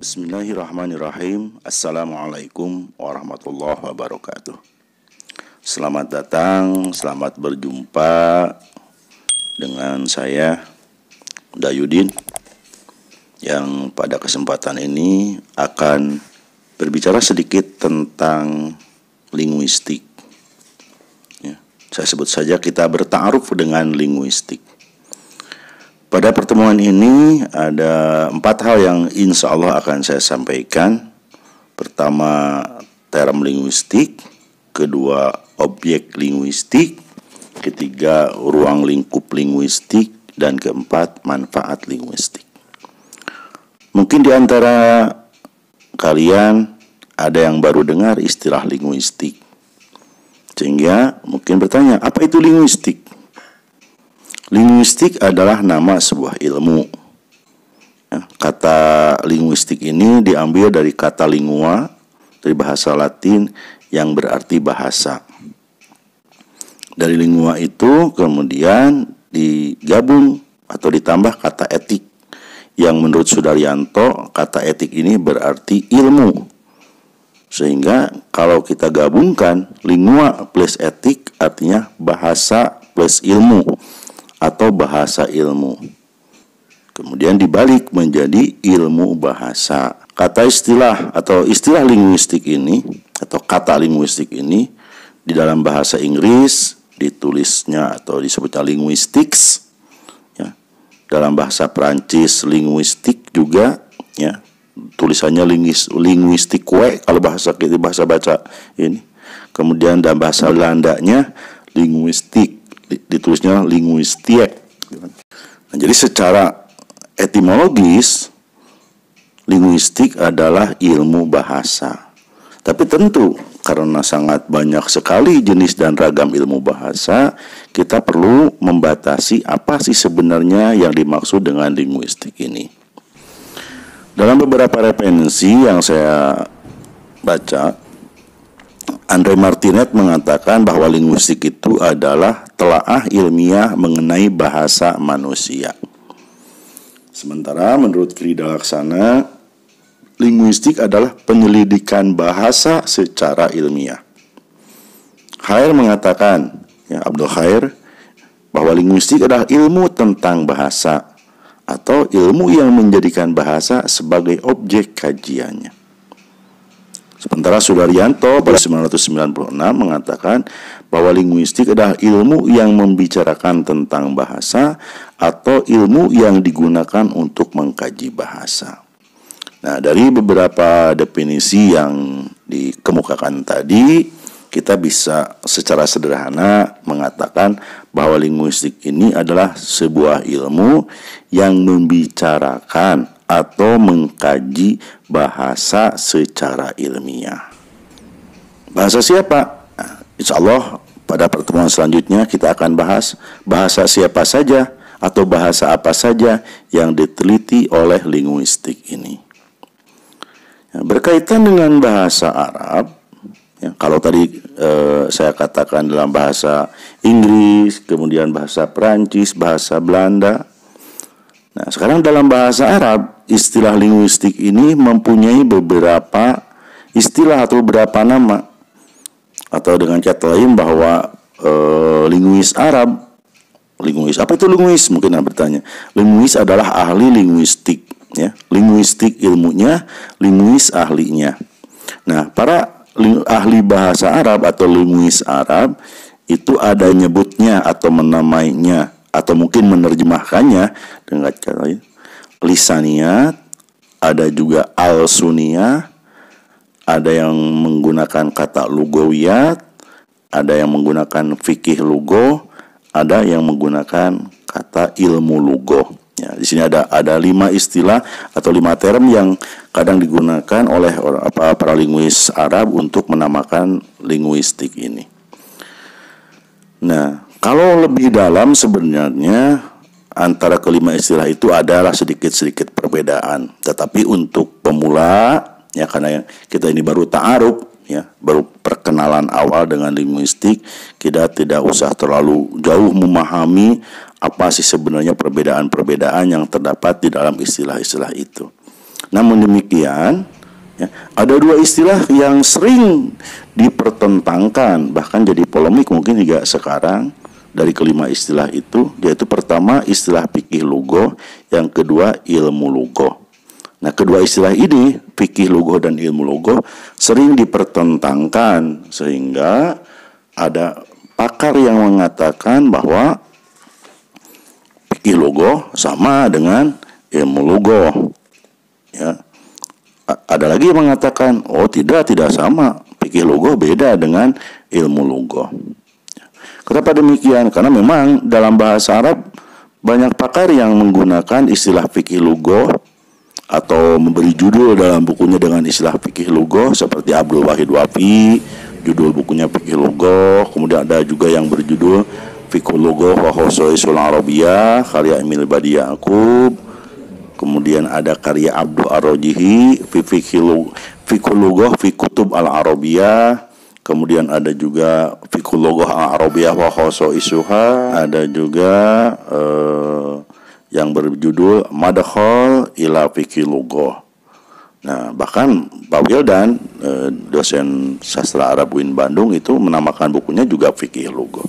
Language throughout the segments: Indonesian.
Bismillahirrahmanirrahim. Assalamualaikum warahmatullahi wabarakatuh. Selamat datang, selamat berjumpa dengan saya Dayudin yang pada kesempatan ini akan berbicara sedikit tentang linguistik. Ya, saya sebut saja kita bertaruf dengan linguistik. Pada pertemuan ini ada empat hal yang insya Allah akan saya sampaikan. Pertama, term linguistik. Kedua, objek linguistik. Ketiga, ruang lingkup linguistik. Dan keempat, manfaat linguistik. Mungkin di antara kalian ada yang baru dengar istilah linguistik. Sehingga mungkin bertanya, apa itu linguistik? Linguistik adalah nama sebuah ilmu. Ya, kata linguistik ini diambil dari kata lingua, dari bahasa Latin yang berarti bahasa. Dari lingua itu kemudian digabung atau ditambah kata etik yang menurut Sudaryanto kata etik ini berarti ilmu. Sehingga kalau kita gabungkan lingua plus etik artinya bahasa plus ilmu atau bahasa ilmu. Kemudian dibalik menjadi ilmu bahasa. Kata istilah atau istilah linguistik ini atau kata linguistik ini di dalam bahasa Inggris ditulisnya atau disebutnya linguistics ya. Dalam bahasa Perancis linguistik juga ya. Tulisannya linguis, kalau bahasa kita bahasa baca ini. Kemudian dalam bahasa Belandanya linguistik ditulisnya linguistik. Nah, jadi secara etimologis linguistik adalah ilmu bahasa. Tapi tentu karena sangat banyak sekali jenis dan ragam ilmu bahasa, kita perlu membatasi apa sih sebenarnya yang dimaksud dengan linguistik ini. Dalam beberapa referensi yang saya baca, Andre Martinet mengatakan bahwa linguistik itu adalah telaah ilmiah mengenai bahasa manusia. Sementara menurut Krida Laksana, linguistik adalah penyelidikan bahasa secara ilmiah. Khair mengatakan, ya Abdul Khair, bahwa linguistik adalah ilmu tentang bahasa atau ilmu yang menjadikan bahasa sebagai objek kajiannya. Sementara Sudaryanto pada 1996 mengatakan bahwa linguistik adalah ilmu yang membicarakan tentang bahasa atau ilmu yang digunakan untuk mengkaji bahasa. Nah, dari beberapa definisi yang dikemukakan tadi, kita bisa secara sederhana mengatakan bahwa linguistik ini adalah sebuah ilmu yang membicarakan atau mengkaji bahasa secara ilmiah. Bahasa siapa? Insya Allah pada pertemuan selanjutnya kita akan bahas bahasa siapa saja atau bahasa apa saja yang diteliti oleh linguistik ini. Ya, berkaitan dengan bahasa Arab, ya, kalau tadi eh, saya katakan dalam bahasa Inggris, kemudian bahasa Perancis, bahasa Belanda. Nah, sekarang dalam bahasa Arab istilah linguistik ini mempunyai beberapa istilah atau beberapa nama atau dengan kata lain bahwa e, linguis Arab linguis apa itu linguis mungkin anda bertanya linguis adalah ahli linguistik ya linguistik ilmunya linguis ahlinya nah para ahli bahasa Arab atau linguis Arab itu ada nyebutnya atau menamainya atau mungkin menerjemahkannya dengan cara lain Lisaniat ada juga al sunia, ada yang menggunakan kata lugawiyat, ada yang menggunakan fikih lugo, ada yang menggunakan kata ilmu lugo. Ya, di sini ada ada lima istilah atau lima term yang kadang digunakan oleh apa, para linguis Arab untuk menamakan linguistik ini. Nah, kalau lebih dalam sebenarnya antara kelima istilah itu adalah sedikit-sedikit perbedaan. Tetapi untuk pemula ya karena kita ini baru ta'aruf ya baru perkenalan awal dengan linguistik kita tidak usah terlalu jauh memahami apa sih sebenarnya perbedaan-perbedaan yang terdapat di dalam istilah-istilah itu. Namun demikian, ya, ada dua istilah yang sering dipertentangkan bahkan jadi polemik mungkin juga sekarang dari kelima istilah itu yaitu pertama istilah fikih lugo, yang kedua ilmu lugo. Nah, kedua istilah ini fikih lugo dan ilmu lugo sering dipertentangkan sehingga ada pakar yang mengatakan bahwa fikih lugo sama dengan ilmu lugo. Ya. ada lagi yang mengatakan, oh tidak, tidak sama. Fikih lugo beda dengan ilmu lugo. Kenapa demikian? Karena memang dalam bahasa Arab banyak pakar yang menggunakan istilah fikih lugo atau memberi judul dalam bukunya dengan istilah fikih lugo seperti Abdul Wahid Wafi judul bukunya fikih lugo kemudian ada juga yang berjudul fikih lugo Wahosoi Arabia karya Emil Badia Akub kemudian ada karya Abdul Arojihi lugo Fikutub Al Arabia Kemudian ada juga fikulogoh Arabiyah wa isuha Ada juga uh, yang berjudul Madakhol ila fikulogoh Nah bahkan Pak Wildan uh, dosen sastra Arab UIN Bandung itu menamakan bukunya juga Fikih Logoh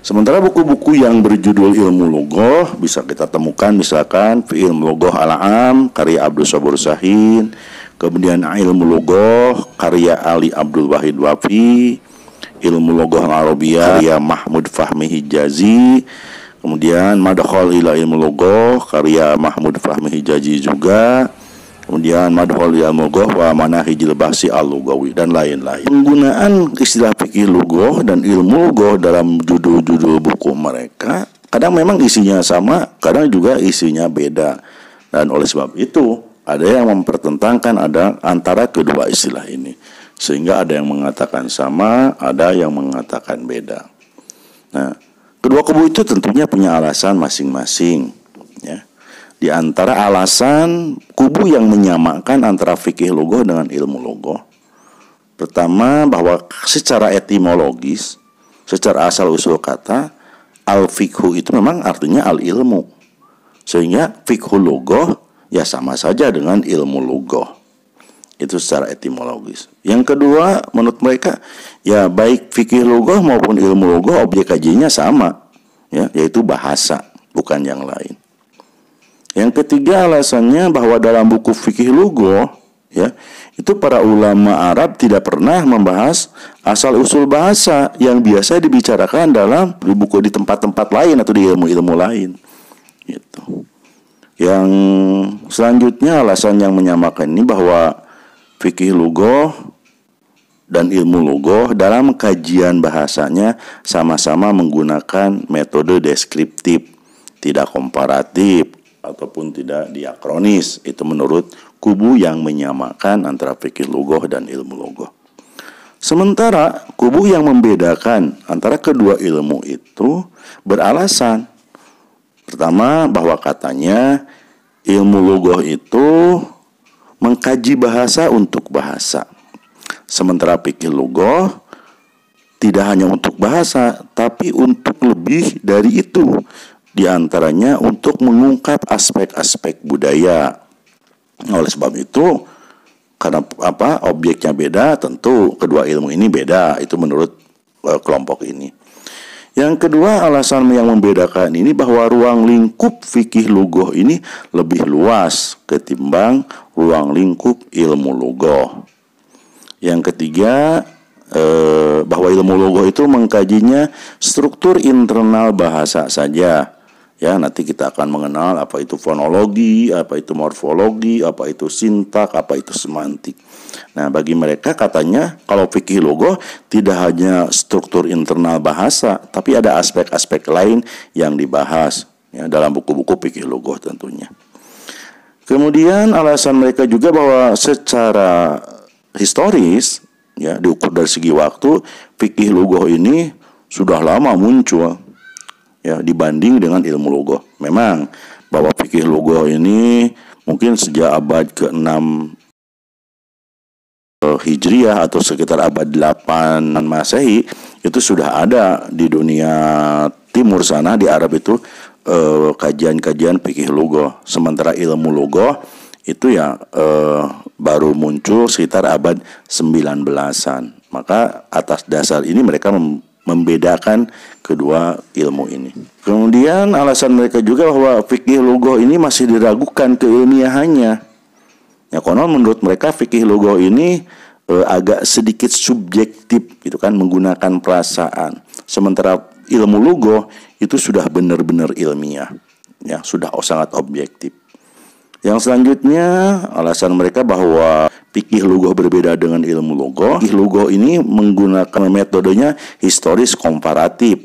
Sementara buku-buku yang berjudul ilmu logoh bisa kita temukan misalkan Ilmu Logoh Al-Am karya Abdul Sabur Sahin Kemudian ilmu logoh karya Ali Abdul Wahid Wafi, ilmu logoh Arabia karya Mahmud Fahmi Hijazi, kemudian Madhol ila ilmu logoh karya Mahmud Fahmi Hijazi juga, kemudian Madhol ila ilmu logoh wa Manahijil Basi al Lugawi dan lain-lain. Penggunaan istilah fikih logoh dan ilmu logoh dalam judul-judul buku mereka kadang memang isinya sama, kadang juga isinya beda. Dan oleh sebab itu, ada yang mempertentangkan ada antara kedua istilah ini. Sehingga ada yang mengatakan sama, ada yang mengatakan beda. Nah, kedua kubu itu tentunya punya alasan masing-masing. Ya. Di antara alasan kubu yang menyamakan antara fikih logoh dengan ilmu logoh. Pertama bahwa secara etimologis, secara asal usul kata, al fikhu itu memang artinya al ilmu. Sehingga fikhu logoh ya sama saja dengan ilmu lugoh itu secara etimologis. Yang kedua, menurut mereka, ya baik fikih lugoh maupun ilmu lugoh objek kajinya sama, ya, yaitu bahasa, bukan yang lain. Yang ketiga alasannya bahwa dalam buku fikih lugoh, ya, itu para ulama Arab tidak pernah membahas asal usul bahasa yang biasa dibicarakan dalam buku di tempat-tempat lain atau di ilmu-ilmu lain. Gitu. Yang selanjutnya alasan yang menyamakan ini bahwa fikih lugoh dan ilmu lugoh dalam kajian bahasanya sama-sama menggunakan metode deskriptif, tidak komparatif ataupun tidak diakronis. Itu menurut kubu yang menyamakan antara fikih lugoh dan ilmu lugoh. Sementara kubu yang membedakan antara kedua ilmu itu beralasan Pertama bahwa katanya ilmu logoh itu mengkaji bahasa untuk bahasa. Sementara pikir logoh tidak hanya untuk bahasa, tapi untuk lebih dari itu. Di antaranya untuk mengungkap aspek-aspek budaya. Oleh sebab itu, karena apa objeknya beda, tentu kedua ilmu ini beda. Itu menurut eh, kelompok ini. Yang kedua alasan yang membedakan ini bahwa ruang lingkup fikih lugoh ini lebih luas ketimbang ruang lingkup ilmu lugoh. Yang ketiga eh, bahwa ilmu lugoh itu mengkajinya struktur internal bahasa saja Ya, nanti kita akan mengenal apa itu fonologi, apa itu morfologi, apa itu sintak, apa itu semantik. Nah, bagi mereka katanya kalau fikih logo tidak hanya struktur internal bahasa, tapi ada aspek-aspek lain yang dibahas ya dalam buku-buku fikih logo tentunya. Kemudian alasan mereka juga bahwa secara historis ya diukur dari segi waktu fikih logo ini sudah lama muncul ya dibanding dengan ilmu logo. Memang bahwa fikih logo ini mungkin sejak abad ke-6 eh, Hijriah atau sekitar abad 8 Masehi itu sudah ada di dunia timur sana di Arab itu eh, kajian-kajian fikih logo. Sementara ilmu logo itu ya eh, baru muncul sekitar abad 19-an. Maka atas dasar ini mereka membedakan kedua ilmu ini. Kemudian alasan mereka juga bahwa fikih logo ini masih diragukan keilmiahannya. Ya konon menurut mereka fikih logo ini e, agak sedikit subjektif gitu kan menggunakan perasaan. Sementara ilmu logo itu sudah benar-benar ilmiah. Ya, sudah sangat objektif. Yang selanjutnya, alasan mereka bahwa pikih lugoh berbeda dengan ilmu lugoh. Pikih lugoh ini menggunakan metodenya historis komparatif,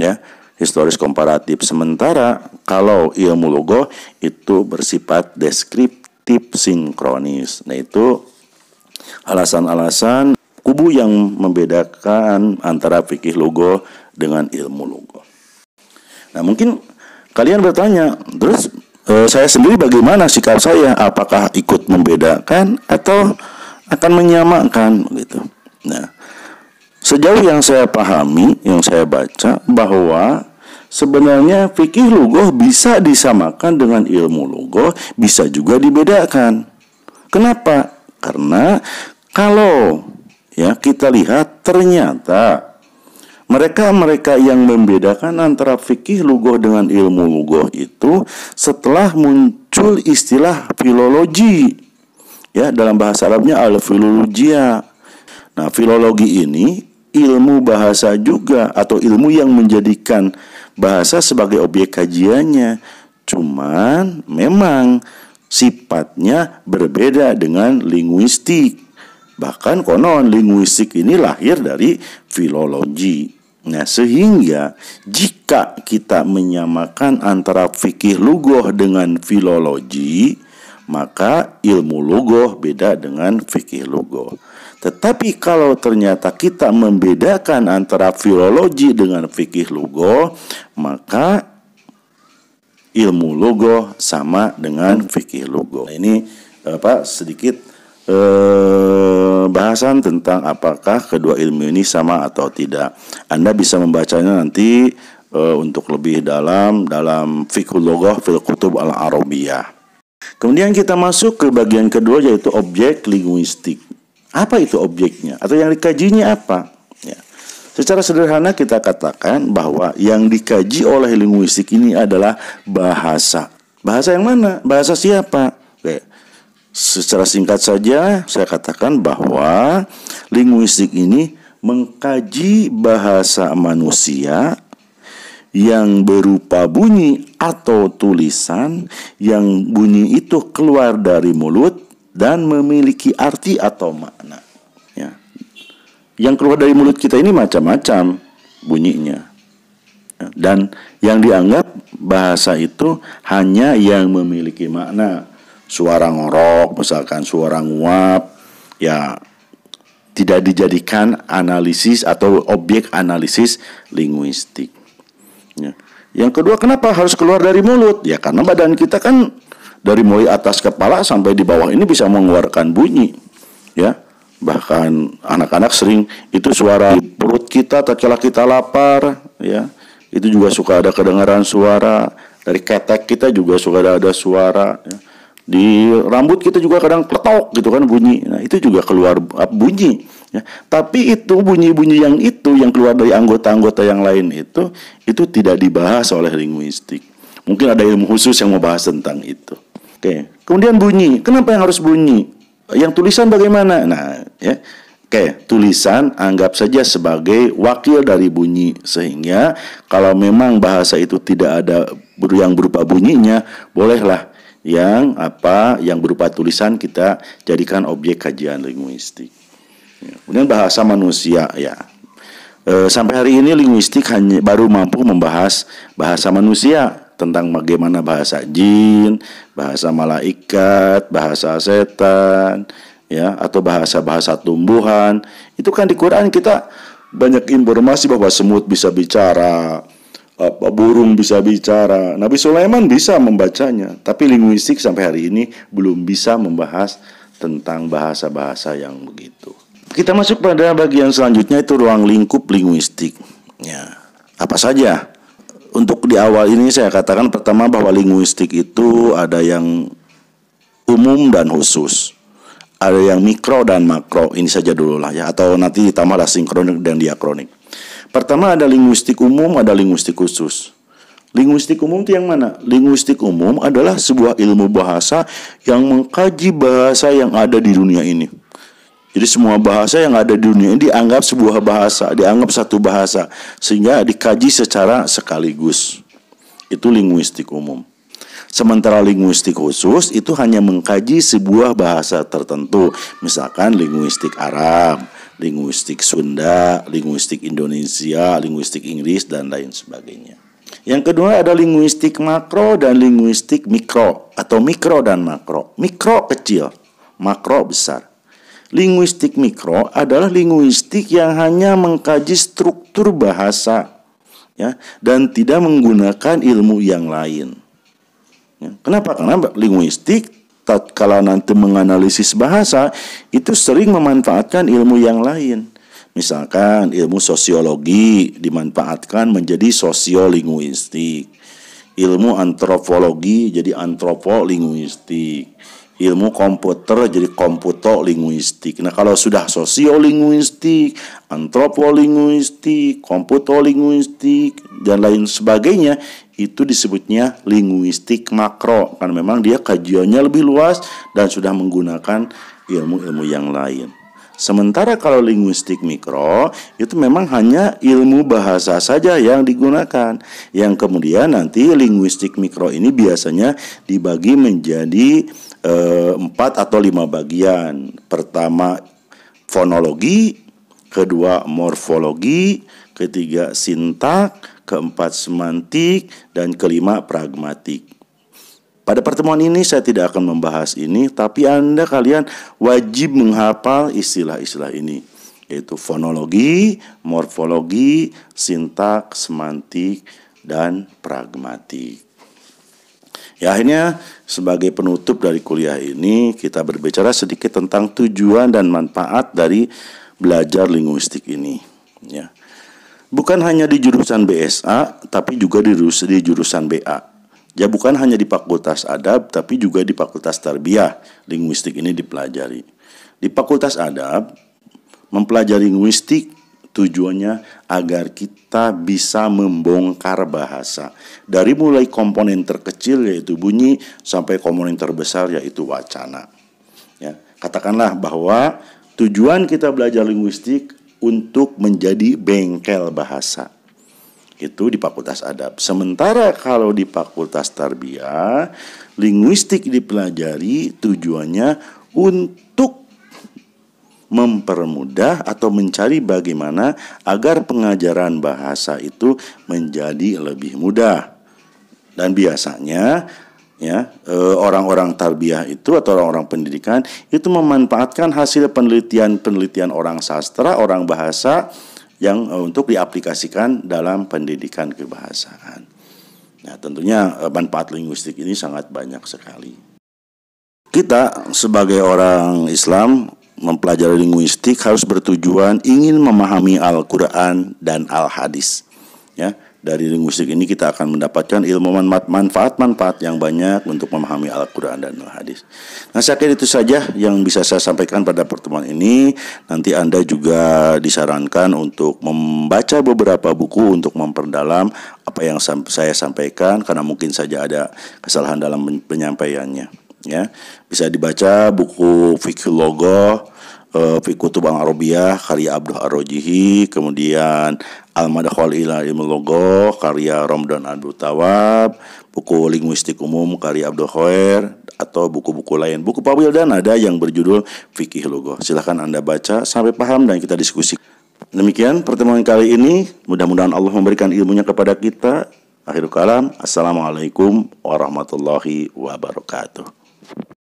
ya historis komparatif. Sementara kalau ilmu lugoh itu bersifat deskriptif sinkronis. Nah itu alasan-alasan kubu yang membedakan antara pikih lugoh dengan ilmu lugoh. Nah mungkin kalian bertanya, terus Eh, saya sendiri bagaimana sikap saya apakah ikut membedakan atau akan menyamakan gitu nah sejauh yang saya pahami yang saya baca bahwa sebenarnya fikih lugoh bisa disamakan dengan ilmu lugoh bisa juga dibedakan kenapa karena kalau ya kita lihat ternyata mereka-mereka yang membedakan antara fikih lugoh dengan ilmu lugoh itu setelah muncul istilah filologi. Ya, dalam bahasa Arabnya al-filologia. Nah, filologi ini ilmu bahasa juga atau ilmu yang menjadikan bahasa sebagai objek kajiannya. Cuman memang sifatnya berbeda dengan linguistik. Bahkan konon linguistik ini lahir dari filologi. Nah, sehingga jika kita menyamakan antara fikih lugoh dengan filologi, maka ilmu lugoh beda dengan fikih lugoh. Tetapi kalau ternyata kita membedakan antara filologi dengan fikih lugoh, maka ilmu lugoh sama dengan fikih lugoh. Nah, ini apa sedikit eh, bahasan tentang apakah kedua ilmu ini sama atau tidak. Anda bisa membacanya nanti eh, untuk lebih dalam dalam fikul logoh fil kutub al arabiyah. Kemudian kita masuk ke bagian kedua yaitu objek linguistik. Apa itu objeknya? Atau yang dikajinya apa? Ya. Secara sederhana kita katakan bahwa yang dikaji oleh linguistik ini adalah bahasa. Bahasa yang mana? Bahasa siapa? Oke. Secara singkat saja, saya katakan bahwa linguistik ini mengkaji bahasa manusia yang berupa bunyi atau tulisan yang bunyi itu keluar dari mulut dan memiliki arti atau makna. Ya. Yang keluar dari mulut kita ini macam-macam bunyinya. Ya. Dan yang dianggap bahasa itu hanya yang memiliki makna suara ngorok, misalkan suara nguap, ya tidak dijadikan analisis atau objek analisis linguistik. Ya. Yang kedua, kenapa harus keluar dari mulut? Ya karena badan kita kan dari mulai atas kepala sampai di bawah ini bisa mengeluarkan bunyi, ya. Bahkan anak-anak sering itu suara di perut kita tercelak kita lapar, ya. Itu juga suka ada kedengaran suara dari ketek kita juga suka ada, ada suara. Ya di rambut kita juga kadang ketok gitu kan bunyi nah itu juga keluar ah, bunyi ya. tapi itu bunyi-bunyi yang itu yang keluar dari anggota-anggota yang lain itu itu tidak dibahas oleh linguistik mungkin ada ilmu khusus yang mau bahas tentang itu oke kemudian bunyi kenapa yang harus bunyi yang tulisan bagaimana nah ya Oke, tulisan anggap saja sebagai wakil dari bunyi sehingga kalau memang bahasa itu tidak ada yang berupa bunyinya, bolehlah yang apa yang berupa tulisan kita jadikan objek kajian linguistik. Ya, kemudian bahasa manusia ya. E, sampai hari ini linguistik hanya baru mampu membahas bahasa manusia tentang bagaimana bahasa jin, bahasa malaikat, bahasa setan, ya atau bahasa-bahasa tumbuhan. Itu kan di Quran kita banyak informasi bahwa semut bisa bicara, burung bisa bicara. Nabi Sulaiman bisa membacanya, tapi linguistik sampai hari ini belum bisa membahas tentang bahasa-bahasa yang begitu. Kita masuk pada bagian selanjutnya itu ruang lingkup linguistik. Ya, apa saja? Untuk di awal ini saya katakan pertama bahwa linguistik itu ada yang umum dan khusus. Ada yang mikro dan makro, ini saja dulu lah ya. Atau nanti ditambahlah sinkronik dan diakronik. Pertama ada linguistik umum, ada linguistik khusus. Linguistik umum itu yang mana? Linguistik umum adalah sebuah ilmu bahasa yang mengkaji bahasa yang ada di dunia ini. Jadi semua bahasa yang ada di dunia ini dianggap sebuah bahasa, dianggap satu bahasa sehingga dikaji secara sekaligus. Itu linguistik umum. Sementara linguistik khusus itu hanya mengkaji sebuah bahasa tertentu, misalkan linguistik Arab linguistik Sunda, linguistik Indonesia, linguistik Inggris dan lain sebagainya. Yang kedua ada linguistik makro dan linguistik mikro atau mikro dan makro. Mikro kecil, makro besar. Linguistik mikro adalah linguistik yang hanya mengkaji struktur bahasa ya dan tidak menggunakan ilmu yang lain. Ya, kenapa? Karena linguistik tatkala nanti menganalisis bahasa itu sering memanfaatkan ilmu yang lain. Misalkan ilmu sosiologi dimanfaatkan menjadi sosiolinguistik. Ilmu antropologi jadi antropolinguistik ilmu komputer jadi komputo linguistik. Nah kalau sudah sosiolinguistik, antropolinguistik, linguistik dan lain sebagainya itu disebutnya linguistik makro karena memang dia kajiannya lebih luas dan sudah menggunakan ilmu-ilmu yang lain. Sementara kalau linguistik mikro itu memang hanya ilmu bahasa saja yang digunakan. Yang kemudian nanti linguistik mikro ini biasanya dibagi menjadi eh, empat atau lima bagian. Pertama fonologi, kedua morfologi, ketiga sintak, keempat semantik, dan kelima pragmatik. Pada pertemuan ini saya tidak akan membahas ini, tapi Anda kalian wajib menghafal istilah-istilah ini, yaitu fonologi, morfologi, sintak, semantik, dan pragmatik. Ya, akhirnya sebagai penutup dari kuliah ini kita berbicara sedikit tentang tujuan dan manfaat dari belajar linguistik ini, ya. Bukan hanya di jurusan BSA, tapi juga di, jurusan BA Ya bukan hanya di Fakultas Adab tapi juga di Fakultas Tarbiyah linguistik ini dipelajari. Di Fakultas Adab mempelajari linguistik tujuannya agar kita bisa membongkar bahasa dari mulai komponen terkecil yaitu bunyi sampai komponen terbesar yaitu wacana. Ya, katakanlah bahwa tujuan kita belajar linguistik untuk menjadi bengkel bahasa itu di Fakultas Adab. Sementara kalau di Fakultas Tarbiyah, linguistik dipelajari tujuannya untuk mempermudah atau mencari bagaimana agar pengajaran bahasa itu menjadi lebih mudah. Dan biasanya ya e, orang-orang tarbiyah itu atau orang-orang pendidikan itu memanfaatkan hasil penelitian-penelitian orang sastra, orang bahasa yang eh, untuk diaplikasikan dalam pendidikan kebahasaan. Nah, tentunya uh, manfaat linguistik ini sangat banyak sekali. Kita sebagai orang Islam mempelajari linguistik harus bertujuan ingin memahami Al-Qur'an dan Al-Hadis. Ya. Dari musik ini kita akan mendapatkan ilmu manfaat-manfaat yang banyak untuk memahami Al-Quran dan Al-Hadis. Nah saya kira itu saja yang bisa saya sampaikan pada pertemuan ini. Nanti Anda juga disarankan untuk membaca beberapa buku untuk memperdalam apa yang saya sampaikan karena mungkin saja ada kesalahan dalam penyampaiannya. Ya, bisa dibaca buku fikih logo, eh, Fikutubang karya Abdul Arrojihi, kemudian Al-Madkhal ila Ilmul karya Romdan Abdul Tawab, buku linguistik umum karya Abdul Khair atau buku-buku lain. Buku Pak Wildan ada yang berjudul Fikih Logo. Silahkan Anda baca sampai paham dan kita diskusi. Demikian pertemuan kali ini. Mudah-mudahan Allah memberikan ilmunya kepada kita. Akhirul kalam. Assalamualaikum warahmatullahi wabarakatuh.